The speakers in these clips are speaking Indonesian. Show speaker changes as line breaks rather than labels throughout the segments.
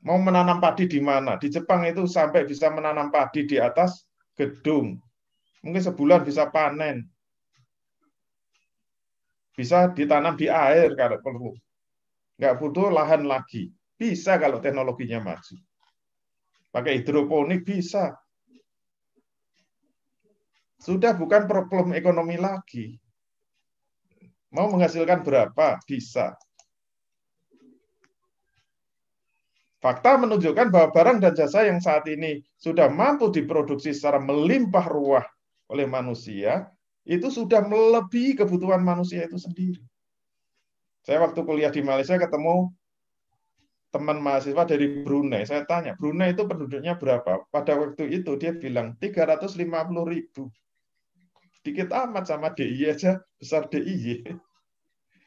Mau menanam padi di mana? Di Jepang itu sampai bisa menanam padi di atas gedung. Mungkin sebulan bisa panen. Bisa ditanam di air kalau perlu. Nggak butuh lahan lagi. Bisa kalau teknologinya maju. Pakai hidroponik bisa. Sudah bukan problem ekonomi lagi. Mau menghasilkan berapa? Bisa. Fakta menunjukkan bahwa barang dan jasa yang saat ini sudah mampu diproduksi secara melimpah ruah oleh manusia, itu sudah melebihi kebutuhan manusia itu sendiri. Saya waktu kuliah di Malaysia ketemu teman mahasiswa dari Brunei. Saya tanya, Brunei itu penduduknya berapa? Pada waktu itu dia bilang 350 ribu. Dikit amat sama DIY e aja, besar DIY. E.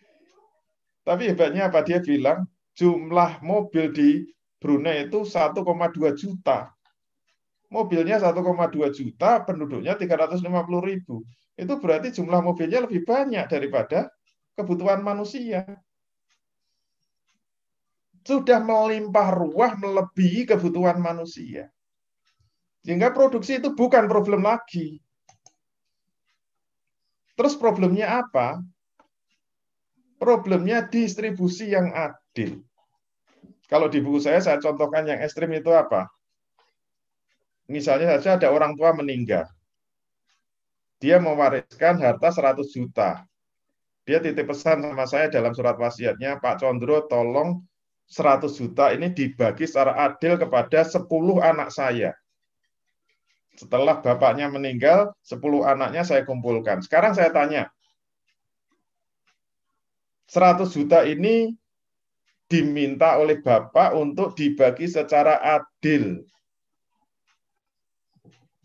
Tapi hebatnya apa? Dia bilang jumlah mobil di Brunei itu 1,2 juta. Mobilnya 1,2 juta, penduduknya 350 ribu. Itu berarti jumlah mobilnya lebih banyak daripada kebutuhan manusia. Sudah melimpah ruah melebihi kebutuhan manusia. Sehingga produksi itu bukan problem lagi. Terus problemnya apa? Problemnya distribusi yang adil. Kalau di buku saya saya contohkan yang ekstrim itu apa? Misalnya saja ada orang tua meninggal. Dia mewariskan harta 100 juta. Dia titip pesan sama saya dalam surat wasiatnya, Pak Condro tolong 100 juta ini dibagi secara adil kepada 10 anak saya. Setelah bapaknya meninggal, 10 anaknya saya kumpulkan. Sekarang saya tanya, 100 juta ini diminta oleh Bapak untuk dibagi secara adil.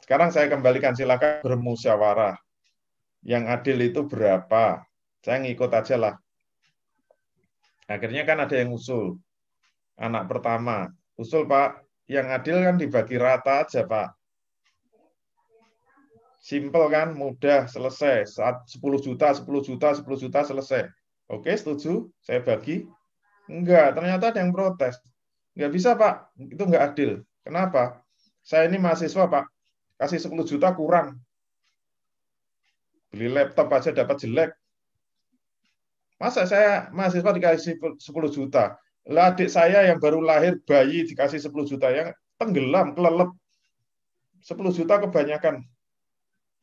Sekarang saya kembalikan, silakan bermusyawarah. Yang adil itu berapa? Saya ngikut aja lah. Akhirnya kan ada yang usul. Anak pertama, usul Pak, yang adil kan dibagi rata aja Pak. Simple kan, mudah, selesai. Saat 10 juta, 10 juta, 10 juta, selesai. Oke, setuju, saya bagi. Enggak, ternyata ada yang protes. Enggak bisa, Pak. Itu enggak adil. Kenapa? Saya ini mahasiswa, Pak. Kasih 10 juta kurang. Beli laptop aja dapat jelek. Masa saya mahasiswa dikasih 10 juta? Lah adik saya yang baru lahir bayi dikasih 10 juta yang tenggelam, kelelep. 10 juta kebanyakan.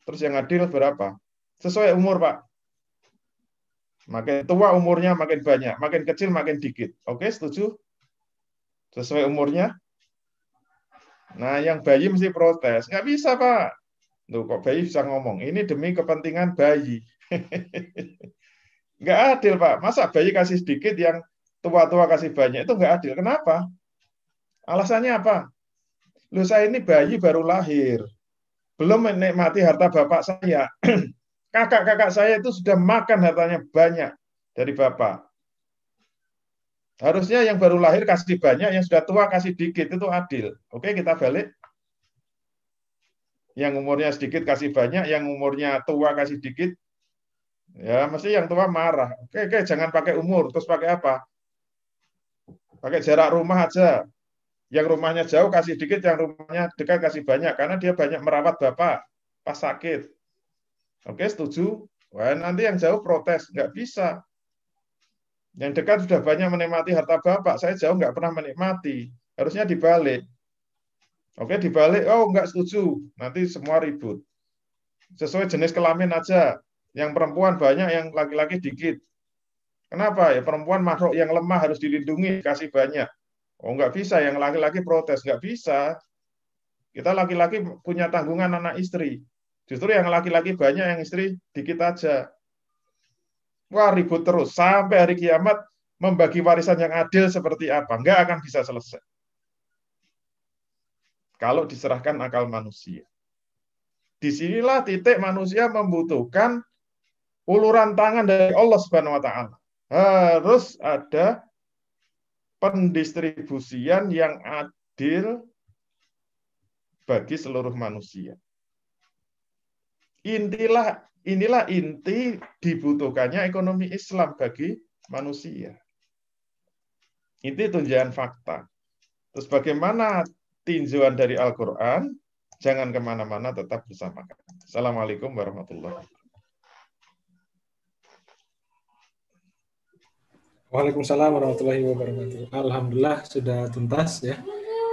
Terus yang adil berapa? Sesuai umur, Pak. Makin tua umurnya makin banyak, makin kecil makin dikit. Oke, setuju? Sesuai umurnya? Nah, yang bayi mesti protes. Nggak bisa, Pak. Tuh, kok bayi bisa ngomong? Ini demi kepentingan bayi. nggak adil, Pak. Masa bayi kasih sedikit, yang tua-tua kasih banyak? Itu nggak adil. Kenapa? Alasannya apa? Lu saya ini bayi baru lahir. Belum menikmati harta bapak saya. Kakak-kakak saya itu sudah makan hartanya banyak dari bapak. Harusnya yang baru lahir kasih banyak, yang sudah tua kasih dikit, itu adil. Oke, kita balik. Yang umurnya sedikit kasih banyak, yang umurnya tua kasih dikit. Ya, mesti yang tua marah. Oke, oke, jangan pakai umur, terus pakai apa? Pakai jarak rumah aja. Yang rumahnya jauh kasih dikit, yang rumahnya dekat kasih banyak. Karena dia banyak merawat bapak pas sakit. Oke, setuju? Wah, nanti yang jauh protes. Nggak bisa. Yang dekat sudah banyak menikmati harta Bapak. Saya jauh nggak pernah menikmati. Harusnya dibalik. Oke, dibalik. Oh, nggak setuju. Nanti semua ribut. Sesuai jenis kelamin aja. Yang perempuan banyak, yang laki-laki dikit. Kenapa? Ya perempuan makhluk yang lemah harus dilindungi, kasih banyak. Oh, nggak bisa. Yang laki-laki protes. Nggak bisa. Kita laki-laki punya tanggungan anak istri. Justru yang laki-laki banyak, yang istri dikit aja. Wah ribut terus sampai hari kiamat membagi warisan yang adil seperti apa? Enggak akan bisa selesai. Kalau diserahkan akal manusia. Disinilah titik manusia membutuhkan uluran tangan dari Allah Subhanahu wa taala. Harus ada pendistribusian yang adil bagi seluruh manusia. Intilah inilah inti dibutuhkannya ekonomi Islam bagi manusia. Inti tunjangan fakta. Terus bagaimana tinjauan dari Al-Quran? Jangan kemana-mana, tetap
bersama Assalamualaikum warahmatullahi wabarakatuh. Waalaikumsalam warahmatullahi wabarakatuh. Alhamdulillah sudah tuntas ya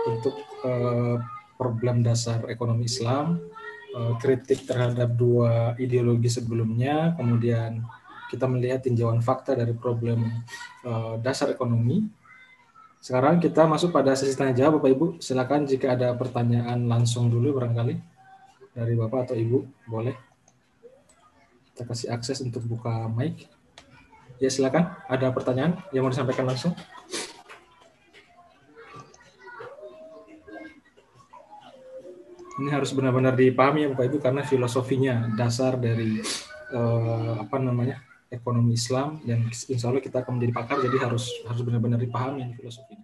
untuk uh, problem dasar ekonomi Islam Eh, kritik terhadap dua ideologi sebelumnya, kemudian kita melihat tinjauan fakta dari problem uh, dasar ekonomi. Sekarang kita masuk pada sesi tanya jawab, Bapak Ibu. Silakan jika ada pertanyaan langsung dulu barangkali dari Bapak atau Ibu, boleh. Kita kasih akses untuk buka mic. Ya silakan. Ada pertanyaan yang mau disampaikan langsung? ini harus benar-benar dipahami ya Bapak Ibu karena filosofinya dasar dari eh, apa namanya ekonomi Islam dan insya Allah kita akan menjadi pakar jadi harus harus benar-benar dipahami filosofinya.